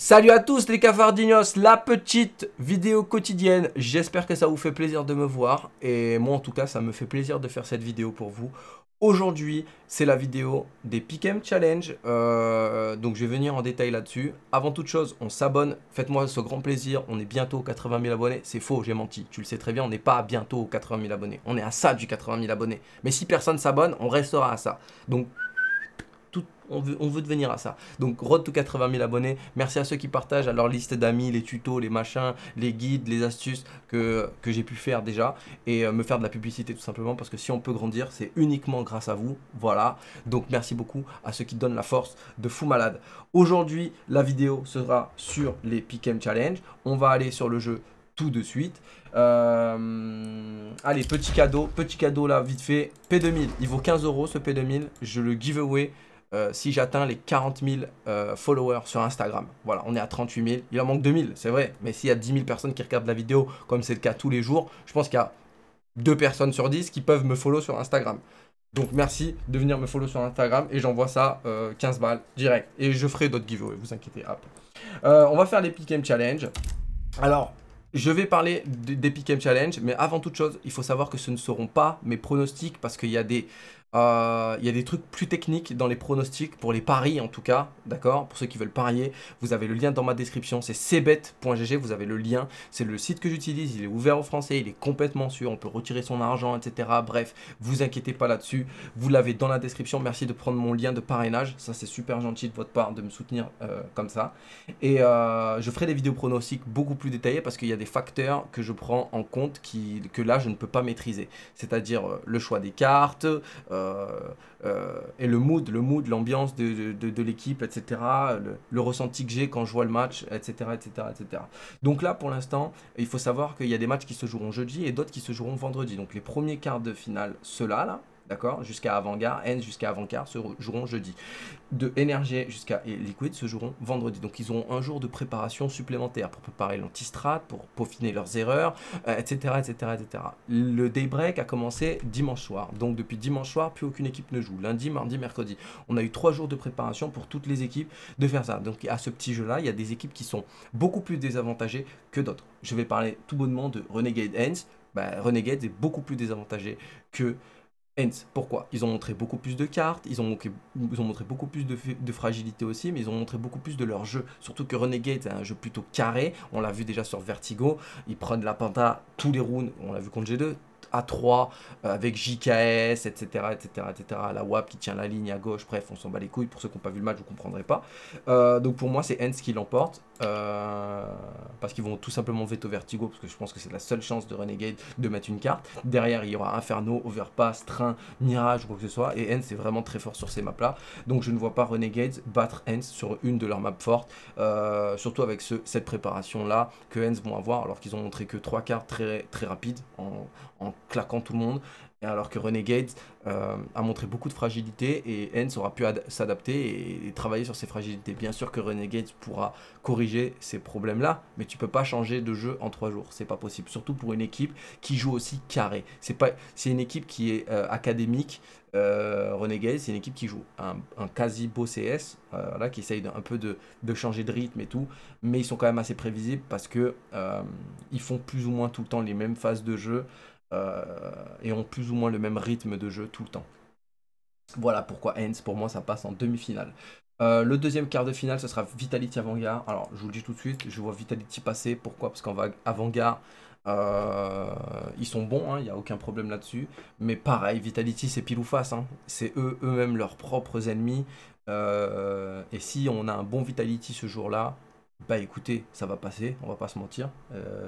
Salut à tous les cafardignos, la petite vidéo quotidienne. J'espère que ça vous fait plaisir de me voir et moi en tout cas ça me fait plaisir de faire cette vidéo pour vous. Aujourd'hui c'est la vidéo des Pick'em Challenge, euh, donc je vais venir en détail là-dessus. Avant toute chose, on s'abonne, faites-moi ce grand plaisir, on est bientôt 80 000 abonnés. C'est faux, j'ai menti, tu le sais très bien, on n'est pas bientôt aux 80 000 abonnés, on est à ça du 80 000 abonnés. Mais si personne s'abonne, on restera à ça. Donc on veut, devenir à ça. Donc, road to 80 000 abonnés. Merci à ceux qui partagent à leur liste d'amis les tutos, les machins, les guides, les astuces que, j'ai pu faire déjà et euh, me faire de la publicité tout simplement parce que si on peut grandir, c'est uniquement grâce à vous. Voilà. Donc, merci beaucoup à ceux qui donnent la force de fou malade. Aujourd'hui, la vidéo sera sur les Pick'em Challenge. On va aller sur le jeu tout de suite. Euh, allez, petit cadeau, petit cadeau là, vite fait. P2000, il vaut 15 euros ce P2000. Je le giveaway euh, si j'atteins les 40 000 euh, followers sur Instagram. Voilà, on est à 38 000. Il en manque 2 000, c'est vrai. Mais s'il y a 10 000 personnes qui regardent la vidéo, comme c'est le cas tous les jours, je pense qu'il y a 2 personnes sur 10 qui peuvent me follow sur Instagram. Donc merci de venir me follow sur Instagram et j'envoie ça 15 euh, balles direct. Et je ferai d'autres giveaways, vous inquiétez. Hop. on va faire les Game challenge. Alors, je vais parler des Game challenge, mais avant toute chose, il faut savoir que ce ne seront pas mes pronostics parce qu'il y a des euh, il y a des trucs plus techniques dans les pronostics, pour les paris en tout cas, d'accord Pour ceux qui veulent parier, vous avez le lien dans ma description, c'est cbet.gg, vous avez le lien, c'est le site que j'utilise, il est ouvert aux Français, il est complètement sûr, on peut retirer son argent, etc. Bref, vous inquiétez pas là-dessus, vous l'avez dans la description, merci de prendre mon lien de parrainage, ça c'est super gentil de votre part de me soutenir euh, comme ça. Et euh, je ferai des vidéos pronostics beaucoup plus détaillées parce qu'il y a des facteurs que je prends en compte qui, que là je ne peux pas maîtriser, c'est-à-dire le choix des cartes, euh, euh, et le mood, le mood, l'ambiance de, de, de l'équipe, etc. Le, ressenti que j'ai quand je vois le match, etc., etc., etc. Donc là, pour l'instant, il faut savoir qu'il y a des matchs qui se joueront jeudi et d'autres qui se joueront vendredi. Donc les premiers quarts de finale, ceux-là, là, d'accord Jusqu'à avant-garde, N jusqu'à avant-garde se joueront jeudi. De NRG jusqu'à Liquid se joueront vendredi. Donc ils ont un jour de préparation supplémentaire pour préparer l'antistrat, pour peaufiner leurs erreurs, etc., etc., etc. Le daybreak a commencé dimanche soir. Donc depuis dimanche soir, plus aucune équipe ne joue. Lundi, mardi, mercredi. On a eu trois jours de préparation pour toutes les équipes de faire ça. Donc à ce petit jeu-là, il y a des équipes qui sont beaucoup plus désavantagées que d'autres. Je vais parler tout bonnement de Renegade Ends. Bah, Renegade est beaucoup plus désavantagé que Hence, pourquoi Ils ont montré beaucoup plus de cartes, ils ont, montré, ont montré beaucoup plus de, fragilité aussi, mais ils ont montré beaucoup plus de leur jeu. Surtout que Renegade est un jeu plutôt carré, on l'a vu déjà sur Vertigo, ils prennent la penta tous les rounds, on l'a vu contre G2, A3, euh, avec JKS, etc., etc., etc., la WAP qui tient la ligne à gauche, bref, on s'en bat les couilles, pour ceux qui n'ont pas vu le match, vous ne comprendrez pas. Euh, donc pour moi, c'est Hens qui l'emporte, euh, parce qu'ils vont tout simplement veto Vertigo, parce que je pense que c'est la seule chance de Renegade de mettre une carte. Derrière, il y aura Inferno, Overpass, Train, Mirage, ou quoi que ce soit. Et Hens est vraiment très fort sur ces maps-là. Donc je ne vois pas Renegades battre Hens sur une de leurs maps fortes, euh, surtout avec cette préparation-là que Hens vont avoir, alors qu'ils ont montré que trois cartes très, très rapides en, en claquant tout le monde alors que René Gates euh, a montré beaucoup de fragilité et Hens aura pu s'adapter et, travailler sur ses fragilités. Bien sûr que René Gates pourra corriger ces problèmes-là, mais tu peux pas changer de jeu en trois jours, c'est pas possible. Surtout pour une équipe qui joue aussi carré. C'est pas, c'est une équipe qui est euh, académique. Euh, René Gates, c'est une équipe qui joue un, quasi beau CS, là, qui essaye un, peu de, de, changer de rythme et tout, mais ils sont quand même assez prévisibles parce que ils font plus ou moins tout le temps les mêmes phases de jeu. Euh, et ont plus ou moins le même rythme de jeu tout le temps. Voilà pourquoi Ends pour moi, ça passe en demi-finale. Euh, le deuxième quart de finale, ce sera Vitality Avant-garde Alors, je vous le dis tout de suite, je vois Vitality passer. Pourquoi Parce qu'en avant-garde euh, ils sont bons, hein, il n'y a aucun problème là-dessus. Mais pareil, Vitality, c'est pile ou face. Hein. C'est eux, eux-mêmes leurs propres ennemis. et si on a un bon Vitality ce jour-là, bah écoutez, ça va passer, on va pas se mentir,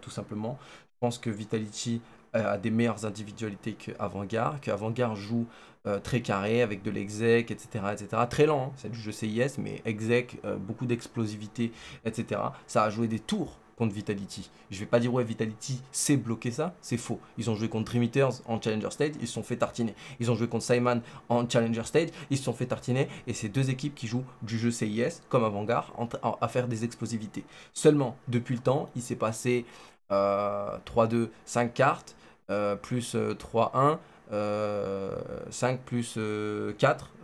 tout simplement. Je pense que Vitality euh, à des meilleures individualités qu'Avant-Garde, qu'Avant-Garde joue euh, très carré avec de l'exec, etc., etc. Très lent, hein, c'est du jeu CIS, mais exec, euh, beaucoup d'explosivité, etc. Ça a joué des tours contre Vitality. Je ne vais pas dire ouais Vitality c'est bloqué ça, c'est faux. Ils ont joué contre Trimiters en Challenger Stage, ils se sont fait tartiner. Ils ont joué contre Simon en Challenger Stage, ils se sont fait tartiner. Et c'est deux équipes qui jouent du jeu CIS comme avant-garde à faire des explosivités. Seulement depuis le temps, il s'est passé 3-2, euh, 5 cartes, euh, plus 3-1. Euh, 5 euh, plus 4, euh,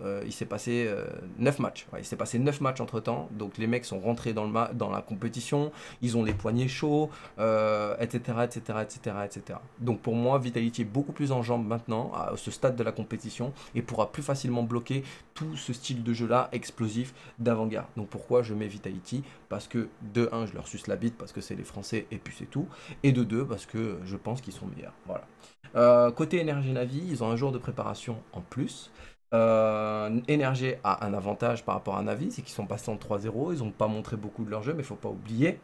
euh, il s'est passé 9 matchs. il s'est passé 9 matchs entre temps. Donc les mecs sont rentrés dans, le dans la compétition, ils ont les poignets chauds, etc., etc., etc., etc. Donc pour moi, Vitality est beaucoup plus en jambes maintenant à ce stade de la compétition et pourra plus facilement bloquer tout ce style de jeu-là explosif d'avant-garde. Donc pourquoi je mets Vitality Parce que de 1, je leur suce la bite parce que c'est les Français et puis c'est tout. Et de 2, parce que je pense qu'ils sont meilleurs. Voilà. côté énergie ils ont un jour de préparation en plus. Euh, Energy a un avantage par rapport à Navi, c'est qu'ils sont passés en 3-0, ils n'ont pas montré beaucoup de leur jeu, mais il faut pas oublier.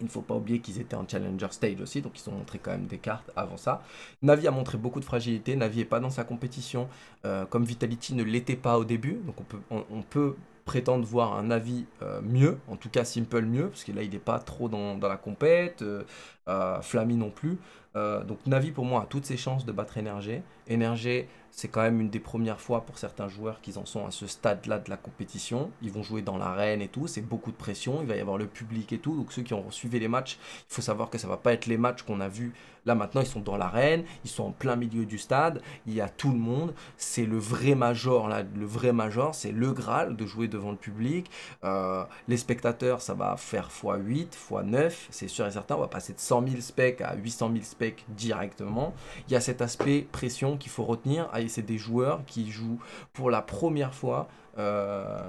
Il ne faut pas oublier qu'ils étaient en Challenger Stage aussi, donc ils ont montré quand même des cartes avant ça. Navi a montré beaucoup de fragilité, Navi est pas dans sa compétition, euh, comme Vitality ne l'était pas au début, donc on peut, on, peut prétendre voir un Na'Vi euh, mieux, en tout cas Simple mieux, parce que là il n'est pas trop dans, la compète, euh, euh non plus. Euh, donc Navi pour moi a toutes ses chances de battre Energy. Energy c'est quand même une des premières fois pour certains joueurs qu'ils en sont à ce stade-là de la compétition. Ils vont jouer dans l'arène et tout, c'est beaucoup de pression, il va y avoir le public et tout. Donc ceux qui ont suivi les matchs, il faut savoir que ça va pas être les matchs qu'on a vus. Là maintenant ils sont dans l'arène, ils sont en plein milieu du stade, il y a tout le monde. C'est le vrai major là, le vrai major, c'est le Graal de jouer devant le public. Euh, les spectateurs ça va faire x8, x9, c'est sûr et certain. On va passer de 100 000 specs à 800 000 specs directement. Il y a cet aspect pression qu'il faut retenir. à ah, c'est des joueurs qui jouent pour la première fois. Euh,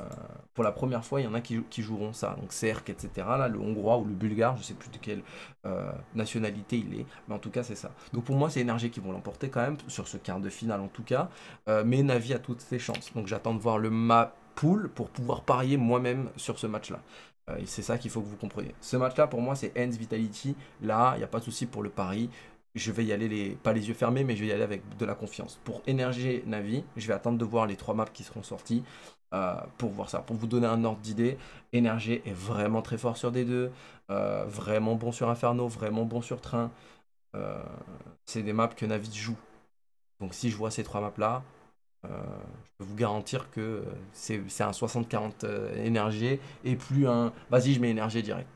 pour la première fois, il y en a qui, joueront ça. Donc Serk, etc. Là, le Hongrois ou le Bulgare, je sais plus de quelle euh, nationalité il est, mais en tout cas, c'est ça. Donc pour moi, c'est Énergie qui vont l'emporter quand même, sur ce quart de finale en tout cas. Euh, mais Navi a toutes ses chances. Donc j'attends de voir le map pool pour pouvoir parier moi-même sur ce match-là. Euh, c'est ça qu'il faut que vous compreniez. Ce match-là, pour moi, c'est Ends Vitality. Là, il n'y a pas de souci pour le pari. Je vais y aller, pas les yeux fermés, mais je vais y aller avec de la confiance. Pour Énerger Navi, je vais attendre de voir les trois maps qui seront sorties euh, pour voir ça. Pour vous donner un ordre d'idée, Énerger est vraiment très fort sur D2, euh, vraiment bon sur Inferno, vraiment bon sur Train. c'est des maps que Navi joue. Donc si je vois ces trois maps-là, euh, je peux vous garantir que euh, c'est un 60-40 euh, énergie et plus un vas-y, je mets énergie direct.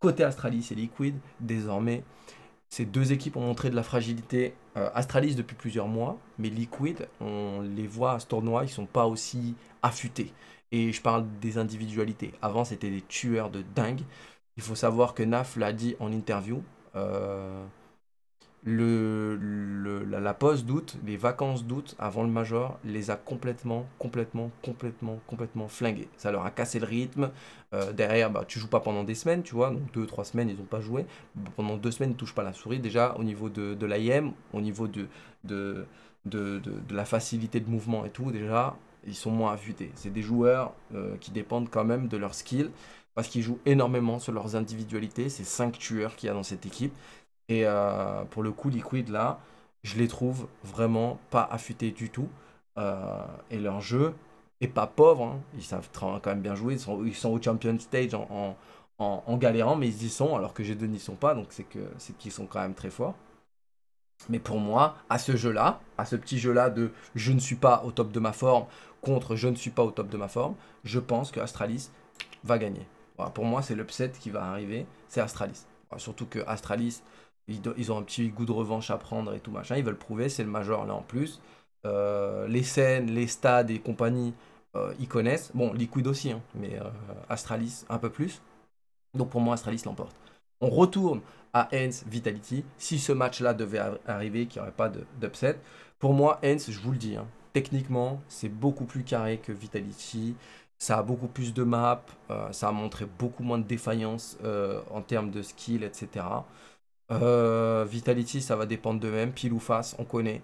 Côté Astralis et Liquid, désormais, ces deux équipes ont montré de la fragilité. Astralis depuis plusieurs mois, mais Liquid, on les voit à ce tournoi, ils sont pas aussi affûtés. Et je parle des individualités. Avant, c'était des tueurs de dingue. Il faut savoir que Naf l'a dit en interview la, pause d'août, les vacances d'août avant le major, les a complètement, complètement, complètement, complètement flingués. Ça leur a cassé le rythme. Euh, derrière, bah, tu joues pas pendant des semaines, tu vois, donc deux, trois semaines, ils n'ont pas joué. Pendant deux semaines, ils ne touchent pas la souris. Déjà, au niveau de, de au niveau de de, de, la facilité de mouvement et tout, déjà, ils sont moins affûtés. C'est des joueurs euh, qui dépendent quand même de leur skill parce qu'ils jouent énormément sur leurs individualités. C'est cinq tueurs qu'il y a dans cette équipe. Et euh, pour le coup, Liquid, là, je les trouve vraiment pas affûtés du tout. Euh, et leur jeu est pas pauvre. Hein. Ils savent quand même bien jouer. Ils sont, au champion stage en, galérant, mais ils y sont, alors que G2 n'y sont pas. Donc c'est qu'ils sont quand même très forts. Mais pour moi, à ce jeu-là, à ce petit jeu-là de je ne suis pas au top de ma forme contre je ne suis pas au top de ma forme, je pense que va gagner. pour moi, c'est l'upset qui va arriver, c'est Astralis. surtout que Astralis, ils, ont un petit goût de revanche à prendre et tout machin. Ils veulent prouver, c'est le major là en plus. Euh, les scènes, les stades et compagnie, euh, ils connaissent. Bon, Liquid aussi, hein, mais euh, Astralis un peu plus. Donc pour moi, Astralis l'emporte. On retourne à Hens Vitality. Si ce match-là devait arriver, qu'il n'y aurait pas d'upset, pour moi, Hens, je vous le dis, hein, techniquement, c'est beaucoup plus carré que Vitality. Ça a beaucoup plus de maps, ça a montré beaucoup moins de défaillance en termes de skill, etc. Euh, Vitality, ça va dépendre d'eux-mêmes, pile ou face, on connaît.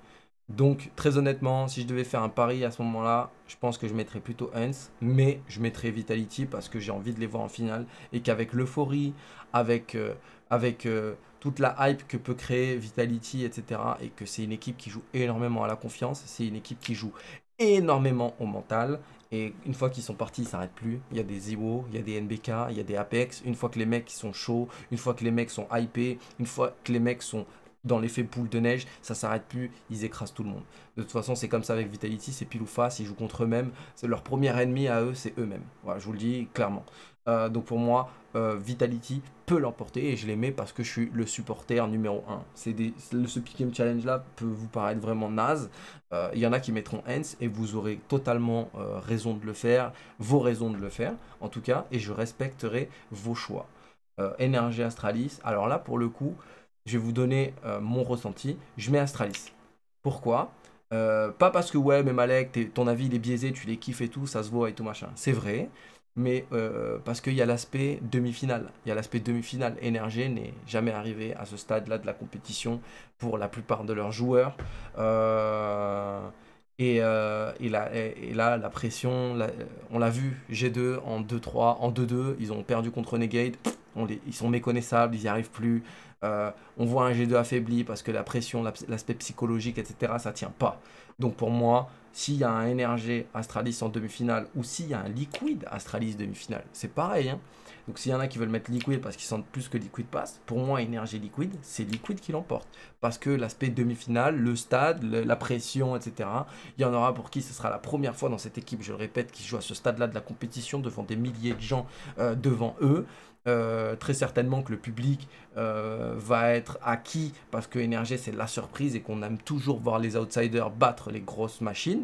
Donc, très honnêtement, si je devais faire un pari à ce moment-là, je pense que je mettrais plutôt Hans, mais je mettrais Vitality parce que j'ai envie de les voir en finale et qu'avec l'euphorie, avec, euh, avec euh, toute la hype que peut créer Vitality, etc., et que c'est une équipe qui joue énormément à la confiance, c'est une équipe qui joue énormément au mental et une fois qu'ils sont partis, ils s'arrêtent plus. Il y a des Zero, il y a des NBK, il y a des Apex. Une fois que les mecs sont chauds, une fois que les mecs sont hypés, une fois que les mecs sont dans l'effet poule de neige, ça s'arrête plus, ils écrasent tout le monde. De toute façon, c'est comme ça avec Vitality, c'est pile ou face, ils jouent contre eux-mêmes. Leur premier ennemi à eux, c'est eux-mêmes. Voilà, je vous le dis clairement. Euh, donc pour moi, euh, Vitality peut l'emporter et je l'aimais parce que je suis le supporter numéro 1. ce pick challenge là peut vous paraître vraiment naze. Euh, il y en a qui mettront Hens et vous aurez totalement raison de le faire, vos raisons de le faire en tout cas, et je respecterai vos choix. Euh, Astralis, alors là pour le coup, je vais vous donner mon ressenti. Je mets Astralis. Pourquoi Pas parce que ouais, mais Malek, ton avis il est biaisé, tu les kiffes et tout, ça se voit et tout machin. C'est vrai mais euh, parce qu'il y a l'aspect demi-finale. Il y a l'aspect demi-finale. Energy n'est jamais arrivé à ce stade-là de la compétition pour la plupart de leurs joueurs. Euh, euh, et, là, la pression, on l'a vu, G2 en 2-3, en 2-2, ils ont perdu contre Negate, on ils sont méconnaissables, ils n'y arrivent plus. on voit un G2 affaibli parce que la pression, l'aspect psychologique, etc., ça tient pas. Donc pour moi, s'il y a un NRG Astralis en demi-finale ou s'il y a un Liquid Astralis demi-finale. C'est pareil. Hein. Donc s'il y en a qui veulent mettre Liquid parce qu'ils sentent plus que Liquid passe, pour moi, NRG Liquid, c'est Liquid qui l'emporte. Parce que l'aspect demi-finale, le stade, la pression, etc. Il y en aura pour qui ce sera la première fois dans cette équipe, je le répète, qui joue à ce stade-là de la compétition devant des milliers de gens euh, devant eux. Euh, très certainement que le public euh, va être acquis parce que NRG c'est la surprise et qu'on aime toujours voir les outsiders battre les grosses machines.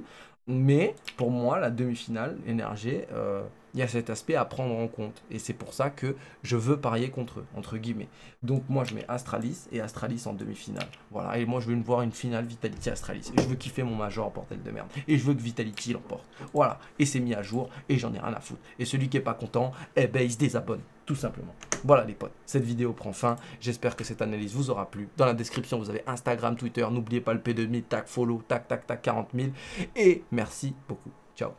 Mais pour moi, la demi-finale, énergée euh, il y a cet aspect à prendre en compte. Et c'est pour ça que je veux parier contre eux, entre guillemets. Donc moi, je mets Astralis et Astralis en demi-finale. Voilà, et moi, je veux voir une finale Vitality-Astralis. je veux kiffer mon major, portail de merde. Et je veux que Vitality l'emporte. Voilà, et c'est mis à jour, et j'en ai rien à foutre. Et celui qui est pas content, eh ben, il se désabonne tout simplement. Voilà les potes, cette vidéo prend fin. J'espère que cette analyse vous aura plu. Dans la description, vous avez Instagram, Twitter. N'oubliez pas le P2000, tac, follow, tac, tac, tac, 40 000. Et merci beaucoup. Ciao.